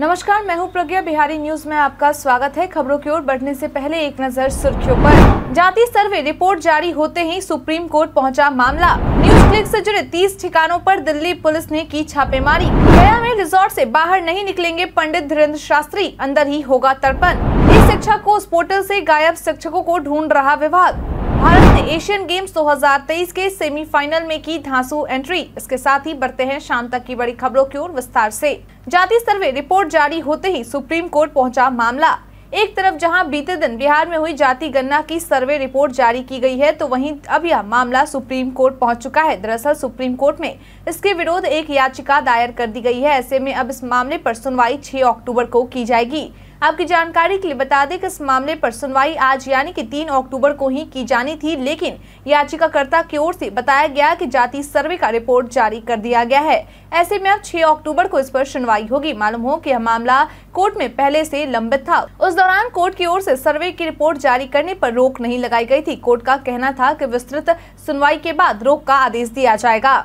नमस्कार मैं हूं प्रज्ञा बिहारी न्यूज में आपका स्वागत है खबरों की ओर बढ़ने से पहले एक नजर सुर्खियों पर जाति सर्वे रिपोर्ट जारी होते ही सुप्रीम कोर्ट पहुंचा मामला न्यूज क्लिक से जुड़े 30 ठिकानों पर दिल्ली पुलिस ने की छापेमारी गया में रिजॉर्ट से बाहर नहीं निकलेंगे पंडित धीरेन्द्र शास्त्री अंदर ही होगा तर्पण इस शिक्षा कोर्स पोर्टल ऐसी गायब शिक्षकों को ढूंढ रहा विभाग भारत ने एशियन गेम्स 2023 के सेमीफाइनल में की धांसू एंट्री इसके साथ ही बढ़ते हैं शाम तक की बड़ी खबरों की ओर विस्तार से जाति सर्वे रिपोर्ट जारी होते ही सुप्रीम कोर्ट पहुंचा मामला एक तरफ जहां बीते दिन बिहार में हुई जाति गणना की सर्वे रिपोर्ट जारी की गई है तो वहीं अब यह मामला सुप्रीम कोर्ट पहुंच चुका है दरअसल सुप्रीम कोर्ट में इसके विरोध एक याचिका दायर कर दी गई है ऐसे में अब इस मामले पर सुनवाई 6 अक्टूबर को की जाएगी आपकी जानकारी के लिए बता दें कि इस मामले पर सुनवाई आज यानी कि 3 अक्टूबर को ही की जानी थी लेकिन याचिकाकर्ता की ओर से बताया गया कि जाति सर्वे का रिपोर्ट जारी कर दिया गया है ऐसे में अब 6 अक्टूबर को इस पर सुनवाई होगी मालूम हो कि यह मामला कोर्ट में पहले से लंबित था उस दौरान कोर्ट की ओर से सर्वे की रिपोर्ट जारी करने पर रोक नहीं लगाई गई थी कोर्ट का कहना था कि विस्तृत सुनवाई के बाद रोक का आदेश दिया जाएगा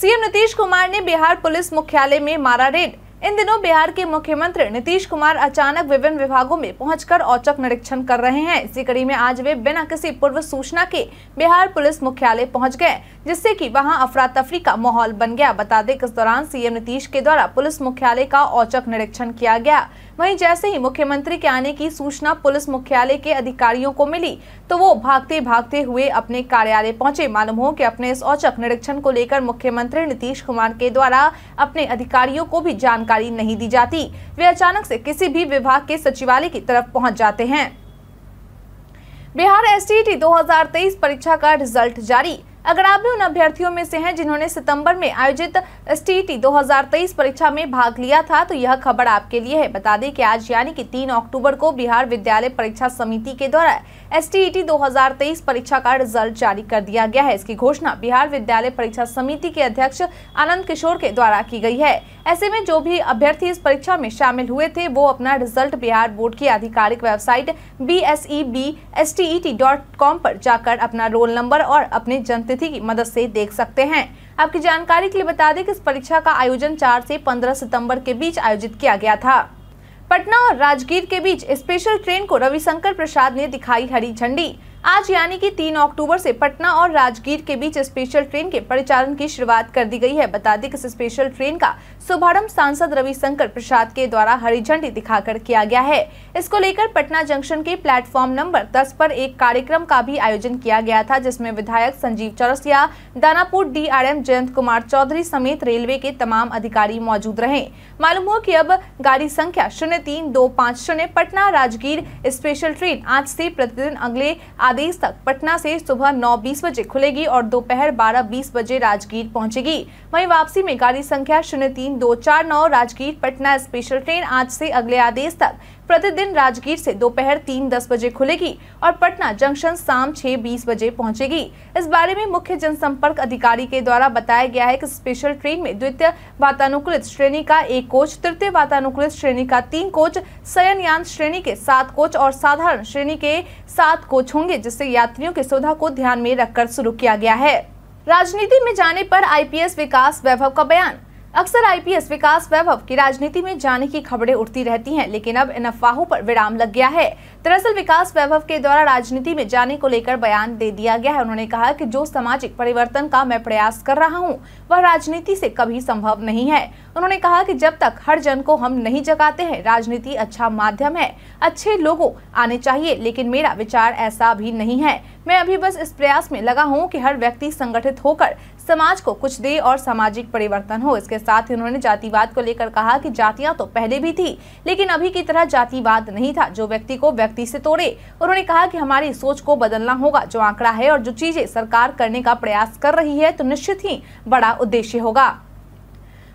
सीएम नीतीश कुमार ने बिहार पुलिस मुख्यालय में मारा रेड इन दिनों बिहार के मुख्यमंत्री नीतीश कुमार अचानक विभिन्न विभागों में पहुंचकर औचक निरीक्षण कर रहे हैं इसी कड़ी में आज वे बिना किसी पूर्व सूचना के बिहार पुलिस मुख्यालय पहुंच गए जिससे कि वहां अफरा तफरी का माहौल बन गया बता दें इस दौरान सीएम नीतीश के द्वारा पुलिस मुख्यालय का औचक निरीक्षण किया गया वहीं जैसे ही मुख्यमंत्री के आने की सूचना पुलिस मुख्यालय के अधिकारियों को मिली तो वो भागते भागते हुए अपने कार्यालय पहुंचे मालूम हो कि अपने इस औचक निरीक्षण को लेकर मुख्यमंत्री नीतीश कुमार के द्वारा अपने अधिकारियों को भी जानकारी नहीं दी जाती वे अचानक ऐसी किसी भी विभाग के सचिवालय की तरफ पहुँच जाते हैं बिहार एस टी परीक्षा का रिजल्ट जारी अगर आप भी उन अभ्यर्थियों में से हैं जिन्होंने सितंबर में आयोजित एस 2023 परीक्षा में भाग लिया था तो यह खबर आपके लिए है बता दें कि आज यानी कि 3 अक्टूबर को बिहार विद्यालय परीक्षा समिति के द्वारा एस 2023 परीक्षा का रिजल्ट जारी कर दिया गया है इसकी घोषणा बिहार विद्यालय परीक्षा समिति के अध्यक्ष आनंद किशोर के द्वारा की गई है ऐसे में जो भी अभ्यर्थी इस परीक्षा में शामिल हुए थे वो अपना रिजल्ट बिहार बोर्ड की आधिकारिक website B S E B S T E T dot com पर जाकर अपना रोल नंबर और अपने जनते तिथि की मदद से देख सकते हैं आपकी जानकारी के लिए बता दें कि इस परीक्षा का आयोजन 4 से 15 सितंबर के बीच आयोजित किया गया था पटना और राजगीर के बीच स्पेशल ट्रेन को रविशंकर प्रसाद ने दिखाई हरी झंडी आज यानी कि 3 अक्टूबर से पटना और राजगीर के बीच स्पेशल ट्रेन के परिचालन की शुरुआत कर दी गई है बता दें कि इस स्पेशल ट्रेन का शुभारंभ सांसद रविशंकर प्रसाद के द्वारा हरी झंडी दिखाकर किया गया है इसको लेकर पटना जंक्शन के प्लेटफॉर्म नंबर 10 पर एक कार्यक्रम का भी आयोजन किया गया था जिसमे विधायक संजीव चौरसिया दानापुर डी जयंत कुमार चौधरी समेत रेलवे के तमाम अधिकारी मौजूद रहे मालूम हो की अब गाड़ी संख्या शून्य तीन दो पाँच शून्य पटना राजगीर स्पेशल ट्रेन आज ऐसी प्रतिदिन अगले आदेश तक पटना से सुबह नौ बीस बजे खुलेगी और दोपहर बारह बीस बजे राजगीर पहुंचेगी वहीं वापसी में गाड़ी संख्या शून्य तीन दो चार नौ राजगीर पटना स्पेशल ट्रेन आज से अगले आदेश तक प्रतिदिन राजगीर से दोपहर तीन दस बजे खुलेगी और पटना जंक्शन शाम छह बीस बजे पहुंचेगी इस बारे में मुख्य जनसंपर्क अधिकारी के द्वारा बताया गया है कि स्पेशल ट्रेन में द्वितीय वातानुकूलित श्रेणी का एक कोच तृतीय वातानुकूलित श्रेणी का तीन कोच शयनयान श्रेणी के सात कोच और साधारण श्रेणी के सात कोच होंगे जिससे यात्रियों की सुविधा को ध्यान में रखकर शुरू किया गया है राजनीति में जाने पर आईपीएस विकास वैभव का बयान अक्सर आईपीएस विकास वैभव की राजनीति में जाने की खबरें उठती रहती हैं लेकिन अब इन अफवाहों पर विराम लग गया है दरअसल विकास वैभव के द्वारा राजनीति में जाने को लेकर बयान दे दिया गया है उन्होंने कहा कि जो सामाजिक परिवर्तन का मैं प्रयास कर रहा हूं वह राजनीति से कभी संभव नहीं है उन्होंने कहा की जब तक हर जन को हम नहीं जगाते हैं राजनीति अच्छा माध्यम है अच्छे लोगों आने चाहिए लेकिन मेरा विचार ऐसा भी नहीं है मैं अभी बस इस प्रयास में लगा हूँ की हर व्यक्ति संगठित होकर समाज को कुछ दे और सामाजिक परिवर्तन हो इसके साथ ही उन्होंने जातिवाद को लेकर कहा कि जातियां तो पहले भी थी लेकिन अभी की तरह जातिवाद नहीं था जो व्यक्ति को व्यक्ति से तोड़े उन्होंने कहा कि हमारी सोच को बदलना होगा जो आंकड़ा है और जो चीजें सरकार करने का प्रयास कर रही है तो निश्चित ही बड़ा उद्देश्य होगा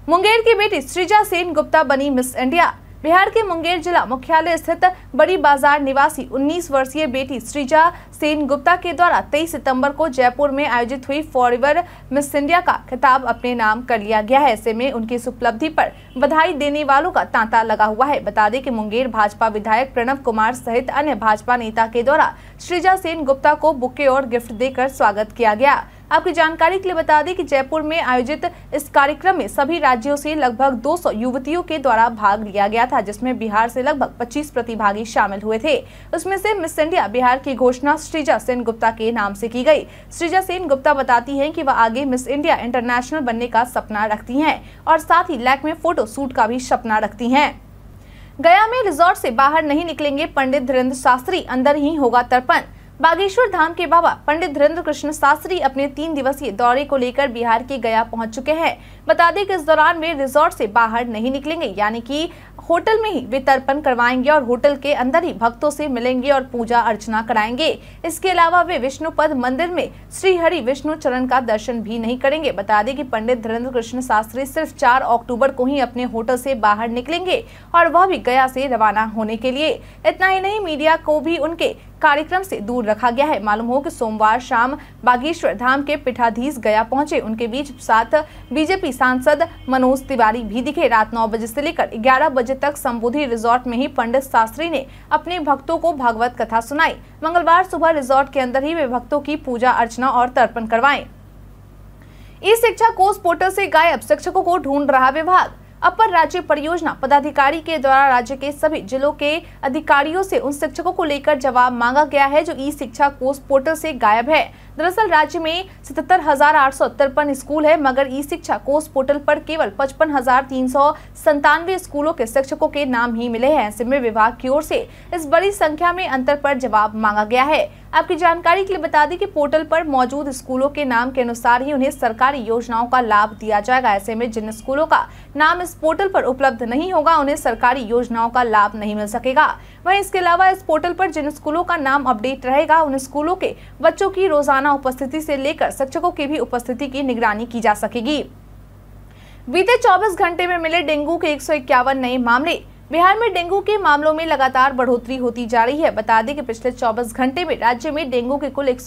मुंगेर की बेटी सृजा सेन गुप्ता बनी मिस इंडिया बिहार के मुंगेर जिला मुख्यालय स्थित बड़ी बाजार निवासी 19 वर्षीय बेटी श्रीजा सेन गुप्ता के द्वारा 23 सितंबर को जयपुर में आयोजित हुई फॉरवर मिस इंडिया का खिताब अपने नाम कर लिया गया है ऐसे में उनकी इस उपलब्धि पर बधाई देने वालों का तांता लगा हुआ है बता दें कि मुंगेर भाजपा विधायक प्रणव कुमार सहित अन्य भाजपा नेता के द्वारा श्रीजा सेन गुप्ता को बुके और गिफ्ट देकर स्वागत किया गया आपकी जानकारी के लिए बता दें कि जयपुर में आयोजित इस कार्यक्रम में सभी राज्यों से लगभग 200 युवतियों के द्वारा भाग लिया गया था जिसमें बिहार से लगभग 25 प्रतिभागी शामिल हुए थे उसमें से मिस इंडिया बिहार की घोषणा सृजा सेन गुप्ता के नाम से की गई सृजा सेन गुप्ता बताती है की वह आगे मिस इंडिया इंटरनेशनल बनने का सपना रखती है और साथ ही लैक में फोटो शूट का भी सपना रखती है गया में रिजॉर्ट से बाहर नहीं निकलेंगे पंडित धीरेन्द्र शास्त्री अंदर ही होगा तर्पण बागेश्वर धाम के बाबा पंडित धीरेन्द्र कृष्ण शास्त्री अपने तीन दिवसीय दौरे को लेकर बिहार के गया पहुंच चुके हैं बता दें कि इस दौरान वे रिजॉर्ट से बाहर नहीं निकलेंगे यानी कि होटल में ही वे तर्पण करवाएंगे और होटल के अंदर ही भक्तों से मिलेंगे और पूजा अर्चना कराएंगे इसके अलावा वे विष्णुपद मंदिर में श्री हरि विष्णु चरण का दर्शन भी नहीं करेंगे बता दें कि पंडित धीरेन्द्र कृष्ण शास्त्री सिर्फ चार अक्टूबर को ही अपने होटल से बाहर निकलेंगे और वह भी गया से रवाना होने के लिए इतना ही नहीं मीडिया को भी उनके कार्यक्रम से दूर रखा गया है मालूम हो कि सोमवार शाम बागेश्वर धाम के पीठाधीश गया पहुंचे उनके बीच साथ बीजेपी सांसद मनोज तिवारी भी दिखे रात नौ बजे से लेकर ग्यारह बजे तक संबोधि रिजॉर्ट में ही पंडित शास्त्री ने अपने भक्तों को भागवत कथा सुनाई मंगलवार सुबह रिजॉर्ट के अंदर ही वे भक्तों की पूजा अर्चना और तर्पण करवाए इस शिक्षा कोर्स पोर्टल से गायब शिक्षकों को ढूंढ रहा विभाग अपर राज्य परियोजना पदाधिकारी के द्वारा राज्य के सभी जिलों के अधिकारियों से उन शिक्षकों को लेकर जवाब मांगा गया है जो ई शिक्षा कोर्स पोर्टल से गायब है दरअसल राज्य में सतहत्तर हजार आठ सौ तिरपन स्कूल है मगर ई शिक्षा कोर्स पोर्टल पर केवल पचपन हजार तीन सौ संतानवे स्कूलों के शिक्षकों के नाम ही मिले हैं ऐसे में विभाग की ओर से इस बड़ी संख्या में अंतर पर जवाब मांगा गया है आपकी जानकारी के लिए बता दें कि पोर्टल पर मौजूद स्कूलों के नाम के अनुसार ही उन्हें सरकारी योजनाओं का लाभ दिया जाएगा ऐसे में जिन स्कूलों का नाम इस पोर्टल पर उपलब्ध नहीं होगा उन्हें सरकारी योजनाओं का लाभ नहीं मिल सकेगा वहीं इसके अलावा इस पोर्टल पर जिन स्कूलों का नाम अपडेट रहेगा उन स्कूलों के बच्चों की रोजाना सालाना उपस्थिति से लेकर शिक्षकों की भी उपस्थिति की निगरानी की जा सकेगी बीते 24 घंटे में मिले डेंगू के एक नए मामले बिहार में डेंगू के मामलों में लगातार बढ़ोतरी होती जा रही है बता दें कि पिछले 24 घंटे में राज्य में डेंगू के कुल एक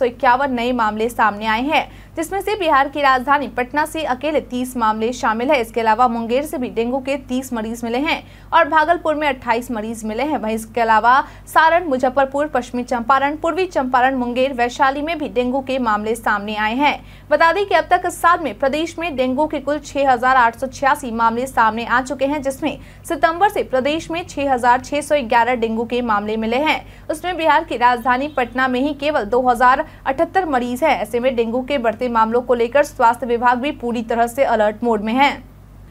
नए मामले सामने आए हैं जिसमें से बिहार की राजधानी पटना से अकेले 30 मामले शामिल है इसके अलावा मुंगेर से भी डेंगू के 30 मरीज मिले हैं और भागलपुर में 28 मरीज मिले हैं वहीं इसके अलावा सारण मुजफ्फरपुर पश्चिमी चंपारण पूर्वी चंपारण मुंगेर वैशाली में भी डेंगू के मामले सामने आए हैं बता दें कि अब तक इस साल में प्रदेश में डेंगू के कुल छह मामले सामने आ चुके हैं जिसमे सितम्बर से प्रदेश प्रदेश में 6,611 डेंगू के मामले मिले हैं उसमें बिहार की राजधानी पटना में ही केवल 2,078 मरीज हैं ऐसे में डेंगू के बढ़ते मामलों को लेकर स्वास्थ्य विभाग भी पूरी तरह से अलर्ट मोड में है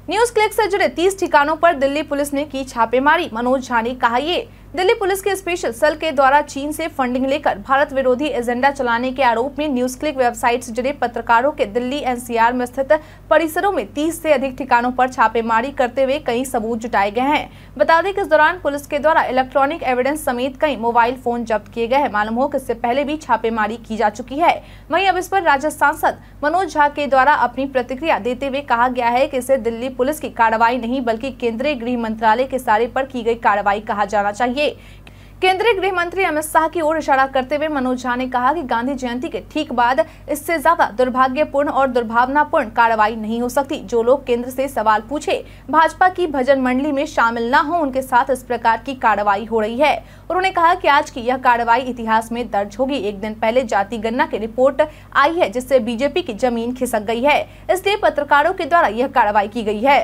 न्यूज क्लिक से जुड़े 30 ठिकानों पर दिल्ली पुलिस ने की छापेमारी मनोज झा ने कहा ये दिल्ली पुलिस के स्पेशल सेल के द्वारा चीन से फंडिंग लेकर भारत विरोधी एजेंडा चलाने के आरोप में न्यूज क्लिक वेबसाइट से जुड़े पत्रकारों के दिल्ली एनसीआर में स्थित परिसरों में 30 से अधिक ठिकानों पर छापेमारी करते हुए कई सबूत जुटाए गए हैं बता दें कि इस दौरान पुलिस के द्वारा इलेक्ट्रॉनिक एविडेंस समेत कई मोबाइल फोन जब्त किए गए हैं मालूम हो कि इससे पहले भी छापेमारी की जा चुकी है वही अब इस पर राज्य सांसद मनोज झा के द्वारा अपनी प्रतिक्रिया देते हुए कहा गया है की इसे दिल्ली पुलिस की कार्रवाई नहीं बल्कि केंद्रीय गृह मंत्रालय के सारे आरोप की गई कार्रवाई कहा जाना चाहिए करेंगे केंद्रीय गृह मंत्री अमित शाह की ओर इशारा करते हुए मनोज झा ने कहा कि गांधी जयंती के ठीक बाद इससे ज्यादा दुर्भाग्यपूर्ण और दुर्भावनापूर्ण कार्रवाई नहीं हो सकती जो लोग केंद्र से सवाल पूछे भाजपा की भजन मंडली में शामिल न हो उनके साथ इस प्रकार की कार्रवाई हो रही है उन्होंने कहा कि आज की यह कार्रवाई इतिहास में दर्ज होगी एक दिन पहले जाति गणना की रिपोर्ट आई है जिससे बीजेपी की जमीन खिसक गयी है इसलिए पत्रकारों के द्वारा यह कार्रवाई की गयी है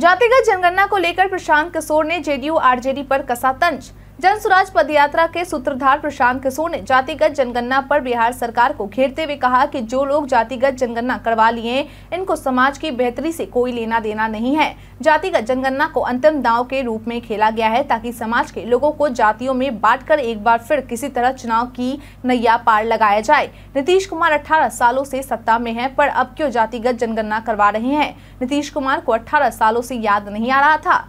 जातिगत जनगणना को लेकर प्रशांत किशोर ने जेडीयू आरजेडी पर कसा तंज जन स्वराज पदयात्रा के सूत्रधार प्रशांत किशोर ने जातिगत जनगणना पर बिहार सरकार को घेरते हुए कहा कि जो लोग जातिगत जनगणना करवा लिए इनको समाज की बेहतरी से कोई लेना देना नहीं है जातिगत जनगणना को अंतिम दाव के रूप में खेला गया है ताकि समाज के लोगों को जातियों में बांटकर एक बार फिर किसी तरह चुनाव की नैया पार लगाया जाए नीतीश कुमार अठारह सालों से सत्ता में है पर अब क्यों जातिगत जनगणना करवा रहे हैं नीतीश कुमार को अठारह सालों से याद नहीं आ रहा था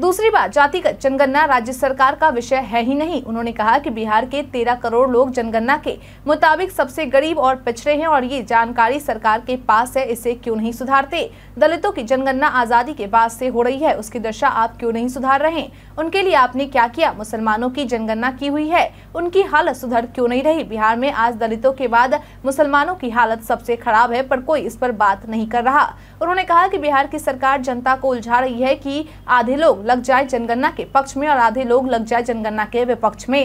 दूसरी बात जातिगत जनगणना राज्य सरकार का विषय है ही नहीं उन्होंने कहा कि बिहार के तेरह करोड़ लोग जनगणना के मुताबिक सबसे गरीब और पिछड़े हैं और ये जानकारी सरकार के पास है इसे क्यों नहीं सुधारते दलितों की जनगणना आजादी के बाद से हो रही है उसकी दशा आप क्यों नहीं सुधार रहे उनके लिए आपने क्या किया मुसलमानों की जनगणना की हुई है उनकी हालत सुधर क्यों नहीं रही बिहार में आज दलितों के बाद मुसलमानों की हालत सबसे खराब है पर कोई इस पर बात नहीं कर रहा उन्होंने कहा की बिहार की सरकार जनता को उलझा रही है की आधे लोग लग जाए जनगणना के पक्ष में और आधे लोग लग जाए जनगणना के विपक्ष में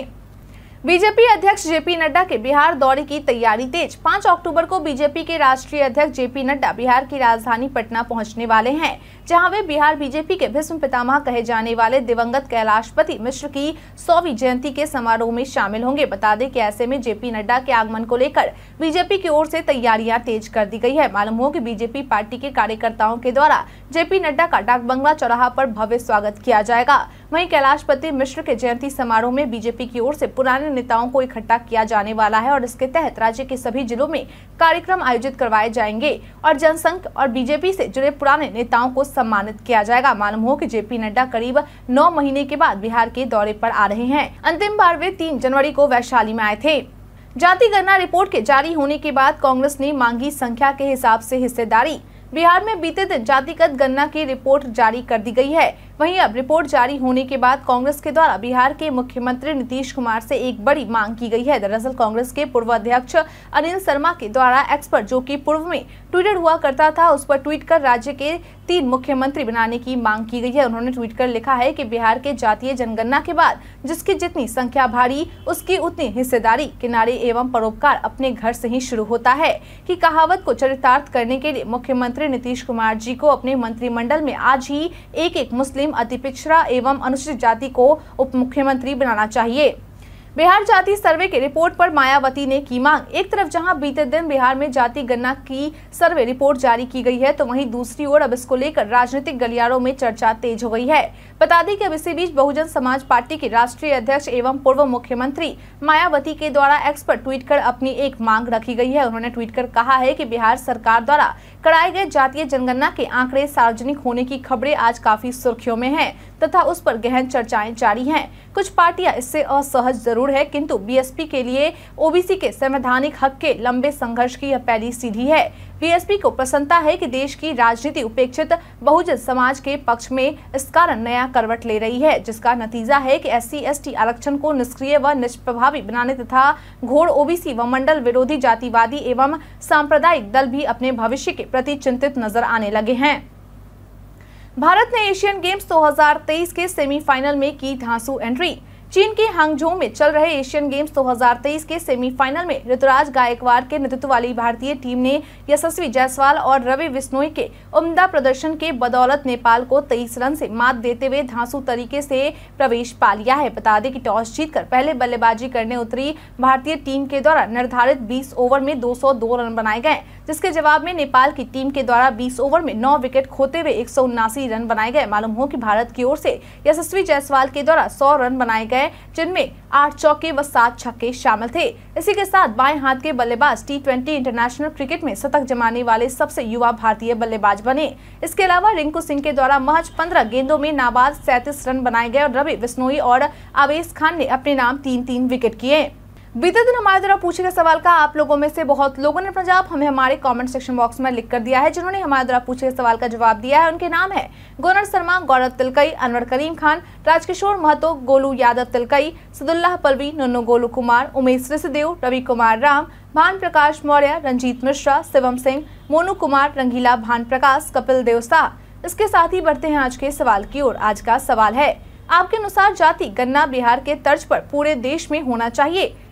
बीजेपी अध्यक्ष जेपी नड्डा के बिहार दौरे की तैयारी तेज पाँच अक्टूबर को बीजेपी के राष्ट्रीय अध्यक्ष जेपी नड्डा बिहार की राजधानी पटना पहुंचने वाले हैं जहां वे बिहार बीजेपी के भीष्म पितामह कहे जाने वाले दिवंगत कैलाशपति मिश्र की सौवीं जयंती के समारोह में शामिल होंगे बता दें कि ऐसे में जेपी नड्डा के आगमन को लेकर बीजेपी की ओर से तैयारियां तेज कर दी गई है मालूम हो कि बीजेपी पार्टी के कार्यकर्ताओं के द्वारा जेपी नड्डा का डाक बंगला चौराहा पर भव्य स्वागत किया जाएगा वही कैलाशपति मिश्र के जयंती समारोह में बीजेपी की ओर से पुराने स्थानीय नेताओं को इकट्ठा किया जाने वाला है और इसके तहत राज्य के सभी जिलों में कार्यक्रम आयोजित करवाए जाएंगे और जनसंघ और बीजेपी से जुड़े पुराने नेताओं को सम्मानित किया जाएगा मालूम हो की जेपी नड्डा करीब नौ महीने के बाद बिहार के दौरे पर आ रहे हैं अंतिम बार वे तीन जनवरी को वैशाली में आए थे जाति गणना रिपोर्ट के जारी होने के बाद कांग्रेस ने मांगी संख्या के हिसाब ऐसी हिस्सेदारी बिहार में बीते दिन जातिगत गणना की रिपोर्ट जारी कर दी गई है वहीं अब रिपोर्ट जारी होने के बाद कांग्रेस के द्वारा बिहार के मुख्यमंत्री नीतीश कुमार से एक बड़ी मांग की गई है दरअसल कांग्रेस के पूर्व अध्यक्ष अनिल शर्मा के द्वारा एक्सपर्ट जो कि पूर्व में ट्विटर हुआ करता था उस पर ट्वीट कर राज्य के तीन मुख्यमंत्री बनाने की मांग की गई है उन्होंने ट्वीट कर लिखा है की बिहार के जातीय जनगणना के बाद जिसकी जितनी संख्या भारी उसकी उतनी हिस्सेदारी किनारे एवं परोपकार अपने घर से ही शुरू होता है कि कहावत को चरितार्थ करने के लिए मुख्यमंत्री नीतीश कुमार जी को अपने मंत्रिमंडल में आज ही एक एक मुस्लिम मुस्लिम अति पिछड़ा एवं अनुसूचित जाति को उप मुख्यमंत्री बनाना चाहिए बिहार जाति सर्वे की रिपोर्ट पर मायावती ने की मांग एक तरफ जहां बीते दिन बिहार में जाति गणना की सर्वे रिपोर्ट जारी की गई है तो वहीं दूसरी ओर अब इसको लेकर राजनीतिक गलियारों में चर्चा तेज हो गई है बता दें कि अब इसी बीच बहुजन समाज पार्टी के राष्ट्रीय अध्यक्ष एवं पूर्व मुख्यमंत्री मायावती के द्वारा एक्स पर ट्वीट कर अपनी एक मांग रखी गई है उन्होंने ट्वीट कर कहा है की बिहार सरकार द्वारा कराए गए जातीय जनगणना के आंकड़े सार्वजनिक होने की खबरें आज काफी सुर्खियों में हैं तथा उस पर गहन चर्चाएं जारी हैं कुछ पार्टियां इससे असहज जरूर है किंतु बीएसपी के लिए ओबीसी के संवैधानिक हक के लंबे संघर्ष की यह पहली सीढ़ी है बीएसपी को प्रसन्नता है कि देश की राजनीति उपेक्षित बहुजन समाज के पक्ष में इस कारण नया करवट ले रही है जिसका नतीजा है कि एससी एसटी आरक्षण को निष्क्रिय व निष्प्रभावी बनाने तथा घोड़ ओबीसी व मंडल विरोधी जातिवादी एवं सांप्रदायिक दल भी अपने भविष्य के प्रति चिंतित नजर आने लगे हैं भारत ने एशियन गेम्स 2023 के सेमीफाइनल में की धांसू एंट्री चीन के हांगझो में चल रहे एशियन गेम्स 2023 के सेमीफाइनल में ऋतुराज गायकवाड़ के नेतृत्व वाली भारतीय टीम ने यशस्वी जायसवाल और रवि विश्नोई के उम्दा प्रदर्शन के बदौलत नेपाल को 23 रन से मात देते हुए धांसू तरीके से प्रवेश पा लिया है बता दें कि टॉस जीतकर पहले बल्लेबाजी करने उतरी भारतीय टीम के द्वारा निर्धारित बीस ओवर में दो रन बनाए गए जिसके जवाब में नेपाल की टीम के द्वारा 20 ओवर में 9 विकेट खोते हुए एक रन बनाए गए मालूम हो कि भारत की ओर से यशस्वी जायसवाल के द्वारा 100 रन बनाए गए जिनमें आठ चौके व सात छक्के शामिल थे इसी के साथ बाएं हाथ के बल्लेबाज टी इंटरनेशनल क्रिकेट में शतक जमाने वाले सबसे युवा भारतीय बल्लेबाज बने इसके अलावा रिंकू सिंह के द्वारा महज पंद्रह गेंदों में नाबाद सैंतीस रन बनाए गए और रवि बिश्नोई और आवेश खान ने अपने नाम तीन तीन विकेट किए बीते दिन हमारे द्वारा पूछे गए सवाल का आप लोगों में से बहुत लोगों ने अपना जवाब हमें हमारे कमेंट सेक्शन बॉक्स में लिख कर दिया है जिन्होंने हमारे द्वारा पूछे गए सवाल का जवाब दिया है उनके नाम है गोनर शर्मा गौरव तिलकई अनवर करीम खान राजकिशोर महतो गोलू यादव तिलकई सदुल्लाह पलवी नन्नू गोलू कुमार उमेश ऋषिदेव रवि कुमार राम भान प्रकाश मौर्य रंजीत मिश्रा शिवम सिंह मोनू कुमार रंगीला भान प्रकाश कपिल देव शाह इसके साथ ही बढ़ते हैं आज के सवाल की ओर आज का सवाल है आपके अनुसार जाति गन्ना बिहार के तर्ज पर पूरे देश में होना चाहिए